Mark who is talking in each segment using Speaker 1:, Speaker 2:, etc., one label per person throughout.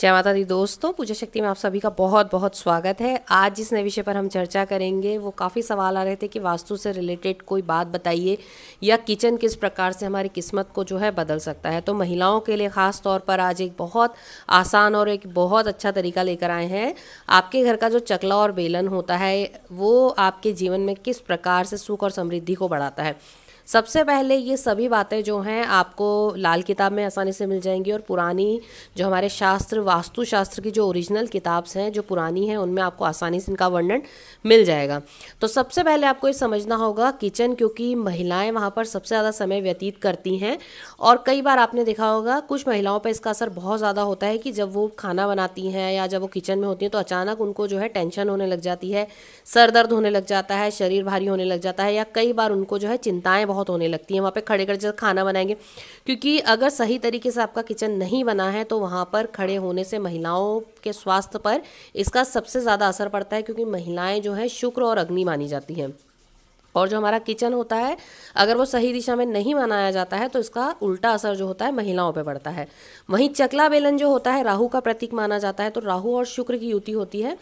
Speaker 1: जय माता दी दोस्तों पूजा शक्ति में आप सभी का बहुत बहुत स्वागत है आज जिस नए विषय पर हम चर्चा करेंगे वो काफ़ी सवाल आ रहे थे कि वास्तु से रिलेटेड कोई बात बताइए या किचन किस प्रकार से हमारी किस्मत को जो है बदल सकता है तो महिलाओं के लिए ख़ास तौर पर आज एक बहुत आसान और एक बहुत अच्छा तरीका लेकर आए हैं आपके घर का जो चकला और बेलन होता है वो आपके जीवन में किस प्रकार से सुख और समृद्धि को बढ़ाता है सबसे पहले ये सभी बातें जो हैं आपको लाल किताब में आसानी से मिल जाएंगी और पुरानी जो हमारे शास्त्र वास्तुशास्त्र की जो ओरिजिनल किताब्स हैं जो पुरानी हैं उनमें आपको आसानी से इनका वर्णन मिल जाएगा तो सबसे पहले आपको ये समझना होगा किचन क्योंकि महिलाएं वहाँ पर सबसे ज़्यादा समय व्यतीत करती हैं और कई बार आपने देखा होगा कुछ महिलाओं पर इसका असर बहुत ज़्यादा होता है कि जब वो खाना बनाती हैं या जब वो किचन में होती हैं तो अचानक उनको जो है टेंशन होने लग जाती है सर दर्द होने लग जाता है शरीर भारी होने लग जाता है या कई बार उनको जो है चिंताएँ बहुत बहुत होने लगती है वहाँ पर खड़े खड़े जब खाना बनाएंगे क्योंकि अगर सही तरीके से आपका किचन नहीं बना है तो वहाँ पर खड़े होने से महिलाओं के स्वास्थ्य पर इसका सबसे ज़्यादा असर पड़ता है क्योंकि महिलाएँ जो है शुक्र और अग्नि मानी जाती हैं और जो हमारा किचन होता है अगर वो सही दिशा में नहीं मनाया जाता है तो इसका उल्टा असर जो होता है महिलाओं पर पड़ता है वहीं चकला बेलन जो होता है राहु का प्रतीक माना जाता है तो राहु और शुक्र की युति होती है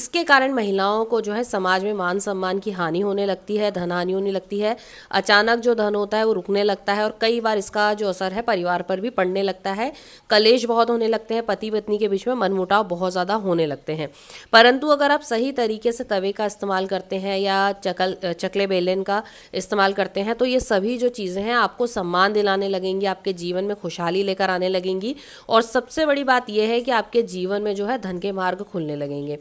Speaker 1: इसके कारण महिलाओं को जो है समाज में मान सम्मान की हानि होने लगती है धनहानि होने लगती है अचानक जो धन होता है वो रुकने लगता है और कई बार इसका जो असर है परिवार पर भी पड़ने लगता है कलेश बहुत होने लगते हैं पति पत्नी के बीच में मनमुटाव बहुत ज़्यादा होने लगते हैं परंतु अगर आप सही तरीके से तवे का इस्तेमाल करते हैं या चकल चकले बेलन का इस्तेमाल करते हैं तो ये सभी जो चीज़ें हैं आपको सम्मान दिलाने लगेंगी आपके जीवन में खुशहाली लेकर आने लगेंगी और सबसे बड़ी बात यह है कि आपके जीवन में जो है धन के मार्ग खुलने लगेंगे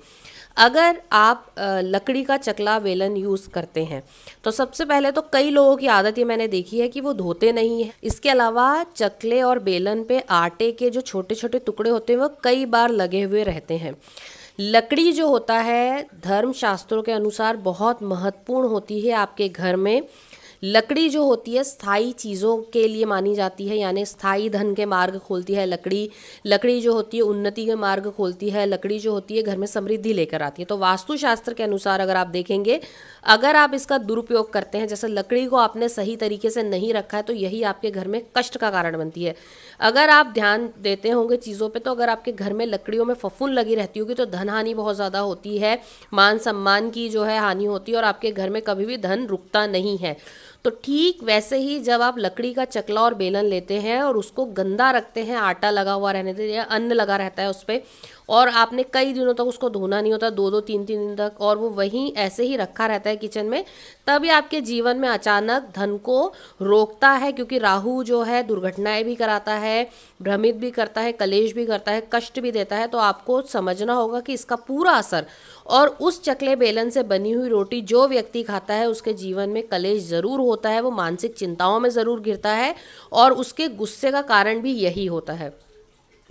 Speaker 1: अगर आप लकड़ी का चकला बेलन यूज़ करते हैं तो सबसे पहले तो कई लोगों की आदत ये मैंने देखी है कि वो धोते नहीं हैं इसके अलावा चकले और बेलन पे आटे के जो छोटे छोटे टुकड़े होते हैं वो कई बार लगे हुए रहते हैं लकड़ी जो होता है धर्म शास्त्रों के अनुसार बहुत महत्वपूर्ण होती है आपके घर में लकड़ी जो होती है स्थायी चीज़ों के लिए मानी जाती है यानी स्थाई धन के मार्ग खोलती है लकड़ी लकड़ी जो होती है उन्नति के मार्ग खोलती है लकड़ी जो होती है घर में समृद्धि लेकर आती है तो वास्तुशास्त्र के अनुसार अगर आप देखेंगे अगर आप इसका दुरुपयोग करते हैं जैसे लकड़ी को आपने सही तरीके से नहीं रखा है तो यही आपके घर में कष्ट का कारण बनती है अगर आप ध्यान देते होंगे चीज़ों पर तो अगर आपके घर में लकड़ियों में फफून लगी रहती होगी तो धन हानि बहुत ज़्यादा होती है मान सम्मान की जो है हानि होती है और आपके घर में कभी भी धन रुकता नहीं है तो ठीक वैसे ही जब आप लकड़ी का चकला और बेलन लेते हैं और उसको गंदा रखते हैं आटा लगा हुआ रहने देते या अन्न लगा रहता है उस पर और आपने कई दिनों तक उसको धोना नहीं होता दो दो तीन तीन दिन तक और वो वहीं ऐसे ही रखा रहता है किचन में तभी आपके जीवन में अचानक धन को रोकता है क्योंकि राहु जो है दुर्घटनाएं भी कराता है भ्रमित भी करता है कलेश भी करता है कष्ट भी देता है तो आपको समझना होगा कि इसका पूरा असर और उस चकले बेलन से बनी हुई रोटी जो व्यक्ति खाता है उसके जीवन में कलेश ज़रूर होता है वो मानसिक चिंताओं में ज़रूर गिरता है और उसके गुस्से का कारण भी यही होता है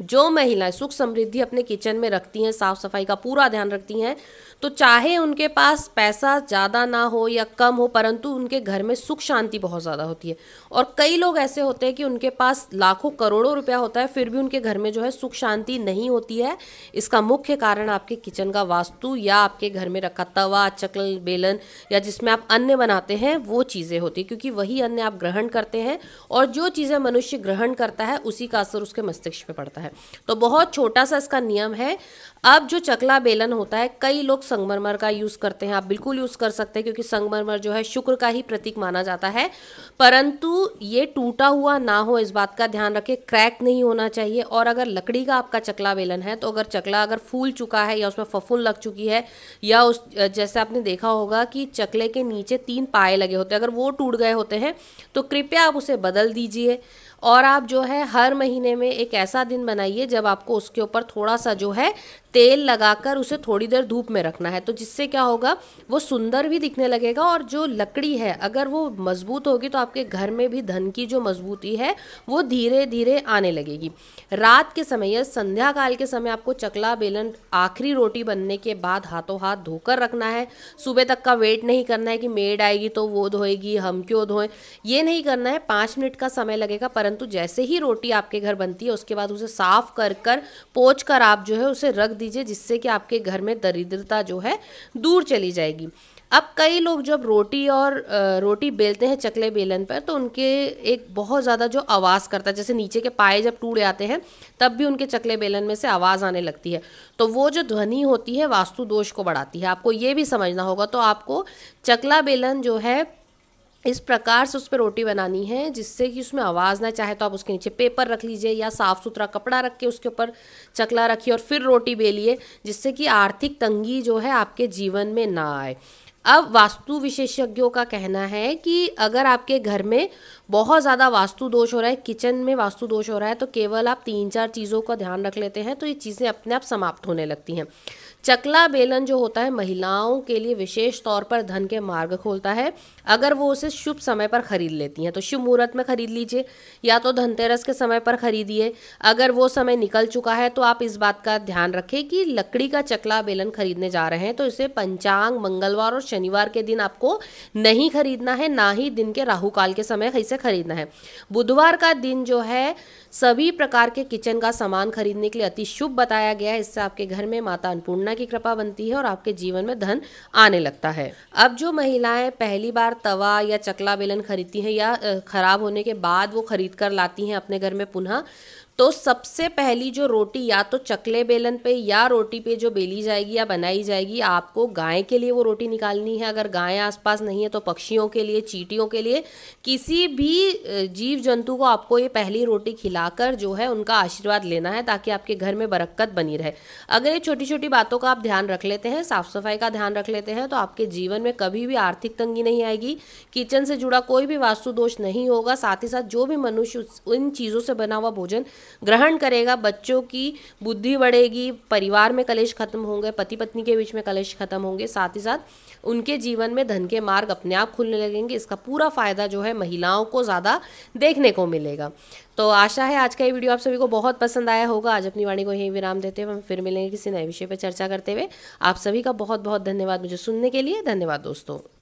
Speaker 1: जो महिलाएं सुख समृद्धि अपने किचन में रखती हैं साफ सफाई का पूरा ध्यान रखती हैं तो चाहे उनके पास पैसा ज़्यादा ना हो या कम हो परंतु उनके घर में सुख शांति बहुत ज़्यादा होती है और कई लोग ऐसे होते हैं कि उनके पास लाखों करोड़ों रुपया होता है फिर भी उनके घर में जो है सुख शांति नहीं होती है इसका मुख्य कारण आपके किचन का वास्तु या आपके घर में रखा तवा चकल बेलन या जिसमें आप अन्न बनाते हैं वो चीज़ें होती क्योंकि वही अन्न आप ग्रहण करते हैं और जो चीज़ें मनुष्य ग्रहण करता है उसी का असर उसके मस्तिष्क पर पड़ता है है तो बहुत छोटा सा इसका नियम है अब जो चकला बेलन होता है कई लोग संगमरमर का यूज़ करते हैं आप बिल्कुल यूज़ कर सकते हैं क्योंकि संगमरमर जो है शुक्र का ही प्रतीक माना जाता है परंतु ये टूटा हुआ ना हो इस बात का ध्यान रखें क्रैक नहीं होना चाहिए और अगर लकड़ी का आपका चकला बेलन है तो अगर चकला अगर फूल चुका है या उसमें फफूल लग चुकी है या उस जैसे आपने देखा होगा कि चकले के नीचे तीन पाए लगे होते हैं अगर वो टूट गए होते हैं तो कृपया आप उसे बदल दीजिए और आप जो है हर महीने में एक ऐसा दिन बनाइए जब आपको उसके ऊपर थोड़ा सा जो है तेल लगाकर उसे थोड़ी देर धूप में रखना है तो जिससे क्या होगा वो सुंदर भी दिखने लगेगा और जो लकड़ी है अगर वो मजबूत होगी तो आपके घर में भी धन की जो मजबूती है वो धीरे धीरे आने लगेगी रात के समय या संध्या काल के समय आपको चकला बेलन आखिरी रोटी बनने के बाद हाथों हाथ धोकर रखना है सुबह तक का वेट नहीं करना है कि मेड आएगी तो वो धोएगी हम क्यों धोएं ये नहीं करना है पाँच मिनट का समय लगेगा परंतु जैसे ही रोटी आपके घर बनती है उसके बाद उसे साफ कर कर पोच कर आप जो है उसे रख दीजिए जिससे कि आपके घर में दरिद्रता जो है दूर चली जाएगी अब कई लोग जब रोटी और रोटी बेलते हैं चकले बेलन पर तो उनके एक बहुत ज़्यादा जो आवाज़ करता है जैसे नीचे के पाए जब टूट जाते हैं तब भी उनके चकले बेलन में से आवाज़ आने लगती है तो वो जो ध्वनि होती है वास्तु दोष को बढ़ाती है आपको ये भी समझना होगा तो आपको चकला बेलन जो है इस प्रकार से उस पर रोटी बनानी है जिससे कि उसमें आवाज़ ना चाहे तो आप उसके नीचे पेपर रख लीजिए या साफ़ सुथरा कपड़ा रख के उसके ऊपर चकला रखिए और फिर रोटी बेलिए जिससे कि आर्थिक तंगी जो है आपके जीवन में ना आए अब वास्तु विशेषज्ञों का कहना है कि अगर आपके घर में बहुत ज़्यादा वास्तु दोष हो रहा है किचन में वास्तु दोष हो रहा है तो केवल आप तीन चार चीज़ों का ध्यान रख लेते हैं तो ये चीज़ें अपने आप समाप्त होने लगती हैं चकला बेलन जो होता है महिलाओं के लिए विशेष तौर पर धन के मार्ग खोलता है अगर वो उसे शुभ समय पर खरीद लेती हैं तो शुभ मुहूर्त में खरीद लीजिए या तो धनतेरस के समय पर खरीदिए अगर वो समय निकल चुका है तो आप इस बात का ध्यान रखें कि लकड़ी का चकला बेलन खरीदने जा रहे हैं तो इसे पंचांग मंगलवार और शनिवार के दिन आपको नहीं खरीदना है ना ही दिन के राहुकाल के समय इसे खरीदना है बुधवार का दिन जो है सभी प्रकार के किचन का सामान खरीदने के लिए अति शुभ बताया गया है इससे आपके घर में माता अन्नपूर्णा यमुना की कृपा बनती है और आपके जीवन में धन आने लगता है अब जो महिलाएं पहली बार तवा या चकला बेलन खरीदती हैं या खराब होने के बाद वो खरीद कर लाती हैं अपने घर में पुनः तो सबसे पहली जो रोटी या तो चकले बेलन पे या रोटी पे जो बेली जाएगी या बनाई जाएगी आपको गाय के लिए वो रोटी निकालनी है अगर गाय आसपास नहीं है तो पक्षियों के लिए चीटियों के लिए किसी भी जीव जंतु को आपको ये पहली रोटी खिलाकर जो है उनका आशीर्वाद लेना है ताकि आपके घर में बरक्कत बनी रहे अगर ये छोटी छोटी बातों का आप ध्यान रख लेते हैं साफ सफाई का ध्यान रख लेते हैं तो आपके जीवन में कभी भी आर्थिक तंगी नहीं आएगी किचन से जुड़ा कोई भी वास्तु दोष नहीं होगा साथ ही साथ जो भी मनुष्य उन चीज़ों से बना हुआ भोजन ग्रहण करेगा बच्चों की बुद्धि बढ़ेगी परिवार में कलेश खत्म होंगे पति पत्नी के बीच में कलेश खत्म होंगे साथ ही साथ उनके जीवन में धन के मार्ग अपने आप खुलने लगेंगे इसका पूरा फायदा जो है महिलाओं को ज़्यादा देखने को मिलेगा तो आशा है आज का ये वीडियो आप सभी को बहुत पसंद आया होगा आज अपनी वाणी को यहीं विराम देते हुए हम फिर मिलेंगे किसी नए विषय पर चर्चा करते हुए आप सभी का बहुत बहुत धन्यवाद मुझे सुनने के लिए धन्यवाद दोस्तों